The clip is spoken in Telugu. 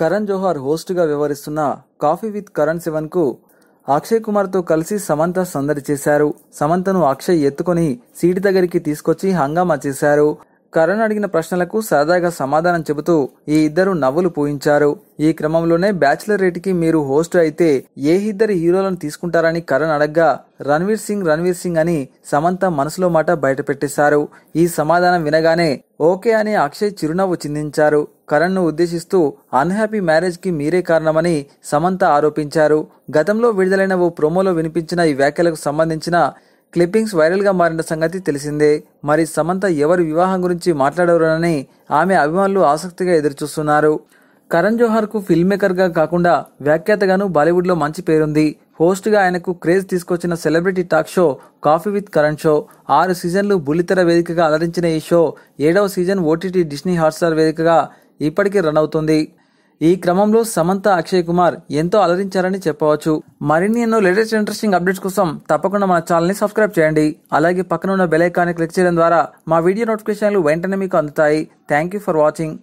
కరణ్ జోహార్ హోస్ట్గా వ్యవహరిస్తున్న కాఫీ విత్ కరణ్ శివన్కు అక్షయ్ కుమార్తో కలిసి సమంత సందడి చేశారు సమంతను అక్షయ్ ఎత్తుకొని సీటు దగ్గరికి తీసుకొచ్చి హంగామా చేశారు కరణ్ అడిగిన ప్రశ్నలకు సరదాగా సమాధానం చెబుతూ ఈ ఇద్దరు నవ్వులు పూయించారు ఈ క్రమంలోనే బ్యాచిలర్ రేట్కి మీరు హోస్ట్ అయితే ఏ ఇద్దరు హీరోలను తీసుకుంటారని కరణ్ అడగ్గా రణ్వీర్ సింగ్ రణ్వీర్ సింగ్ అని సమంత మనసులో మాట బయటపెట్టేశారు ఈ సమాధానం వినగానే ఓకే అని అక్షయ్ చిరునవ్వు చిందించారు కరణ్ను ఉద్దేశిస్తూ అన్హ్యాపీ మ్యారేజ్కి మీరే కారణమని సమంత ఆరోపించారు గతంలో విడుదలైన ఓ ప్రోమోలో వినిపించిన ఈ వ్యాఖ్యలకు సంబంధించిన క్లిప్పింగ్స్ వైరల్గా మారిన సంగతి తెలిసిందే మరి సమంత ఎవరి వివాహం గురించి మాట్లాడవరని ఆమె అభిమానులు ఆసక్తిగా ఎదురుచూస్తున్నారు కరణ్ జోహర్కు ఫిల్మ్ మేకర్గా కాకుండా వ్యాఖ్యాతగాను బాలీవుడ్లో మంచి పేరుంది హోస్ట్గా ఆయనకు క్రేజ్ తీసుకొచ్చిన celebrity talk show coffee with Karan show ఆరు సీజన్లు బుల్లితెర వేదికగా అలరించిన ఈ షో ఏడవ సీజన్ ఓటీటీ డిస్నీ హాట్స్టార్ వేదికగా ఇప్పటికీ రన్ అవుతుంది ఈ క్రమంలో సమంత అక్షయ్ కుమార్ ఎంతో అలరించారని చెప్పవచ్చు మరిన్ని ఎన్నో లేటెస్ట్ ఇంట్రెస్టింగ్ అప్డేట్స్ కోసం తప్పకుండా మన ఛానల్ని సబ్స్క్రైబ్ చేయండి అలాగే పక్కన ఉన్న బెల్ ఐకాన్ని క్లిక్ చేయడం ద్వారా మా వీడియో నోటిఫికేషన్లు వెంటనే మీకు అందుతాయి థ్యాంక్ యూ ఫర్ వాచింగ్